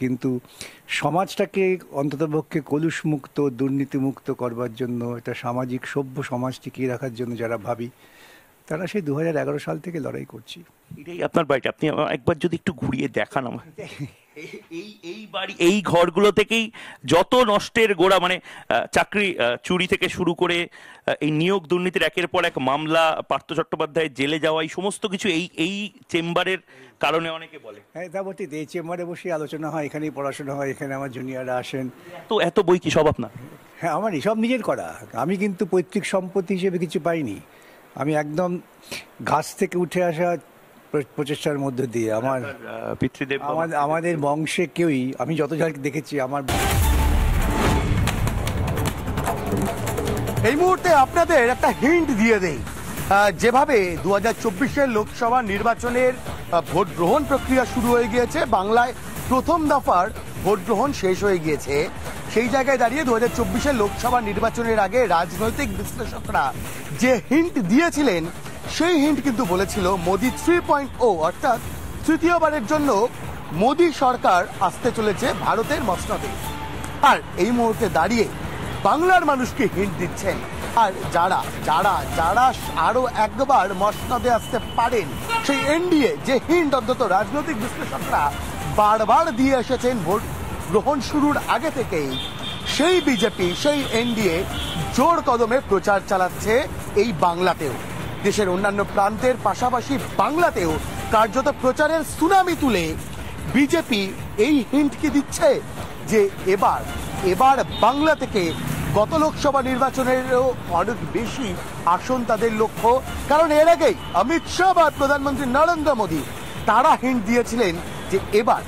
কিন্তু সমাজটাকে অন্ততপক্ষে কলুষমুক্ত দুর্নীতিমুক্ত করবার জন্য এটা সামাজিক সভ্য সমাজ টিকিয়ে রাখার জন্য যারা ভাবি তারা সেই দু সাল থেকে লড়াই করছি এটাই আপনার বাড়িটা আপনি একবার যদি একটু ঘুরিয়ে দেখান আমার এই এই বাড়ি এই ঘরগুলো থেকেই যত নষ্টের গোড়া মানে চাকরি চুরি থেকে শুরু করে এই নিয়োগ দুর্নীতির একের পর এক মামলা পার্থ চট্টোপাধ্যায় জেলে যাওয়া এই সমস্ত কিছু এই এই চেম্বারের কারণে অনেকে বলে হ্যাঁ তা বলতে এই চেম্বারে বসে আলোচনা হয় এখানেই পড়াশোনা হয় এখানে আমার জুনিয়ররা আসেন তো এত বই কি সব আপনার হ্যাঁ আমার সব নিজের করা আমি কিন্তু পৈতৃক সম্পত্তি হিসেবে কিছু পাইনি আমি একদম ঘাস থেকে উঠে আসা প্রচেষ্টার মধ্যে দিয়ে আমার পিতৃদেব আমাদের বংশে কেউই আমি যত দেখেছি আমার এই মুহূর্তে আপনাদের একটা হিন্ট দিয়ে দেই যেভাবে দু হাজার লোকসভা নির্বাচনের ভোট গ্রহণ প্রক্রিয়া শুরু হয়ে গিয়েছে বাংলায় প্রথম দফার ভোট গ্রহণ শেষ হয়ে গিয়েছে সেই জায়গায় দাঁড়িয়ে দু হাজার লোকসভা নির্বাচনের আগে রাজনৈতিক বিশ্লেষকরা যে হিন্ট দিয়েছিলেন সেই হিন্ট কিন্তু বলেছিল মোদি থ্রি পয়েন্ট ও অর্থাৎ তৃতীয়বারের জন্য মোদি সরকার আসতে চলেছে ভারতের মসনদে আর এই মুহূর্তে দাঁড়িয়ে বাংলার মানুষকে হিন্ট দিচ্ছেন আর যারা যারা যারা আরো একবার মসনদে আসতে পারেন সেই এনডিএ যে হিন্ট অন্তত রাজনৈতিক বিশ্লেষকরা বারবার দিয়ে এসেছেন ভোট গ্রহণ শুরুর আগে থেকেই সেই বিজেপি সেই এনডিএ জোর কদমে প্রচার চালাচ্ছে এই বাংলাতেও দেশের অন্যান্য প্রান্তের পাশাপাশি বাংলাতেও কার্যত প্রচারের সুনামি তুলে বিজেপি এই হিন্টকে দিচ্ছে যে এবার এবার বাংলা থেকে গত লোকসভা নির্বাচনেরও অনেক বেশি আসন তাদের লক্ষ্য কারণ এর আগেই অমিত শাহ বা প্রধানমন্ত্রী নরেন্দ্র মোদী তারা হিন্ট দিয়েছিলেন যে এবার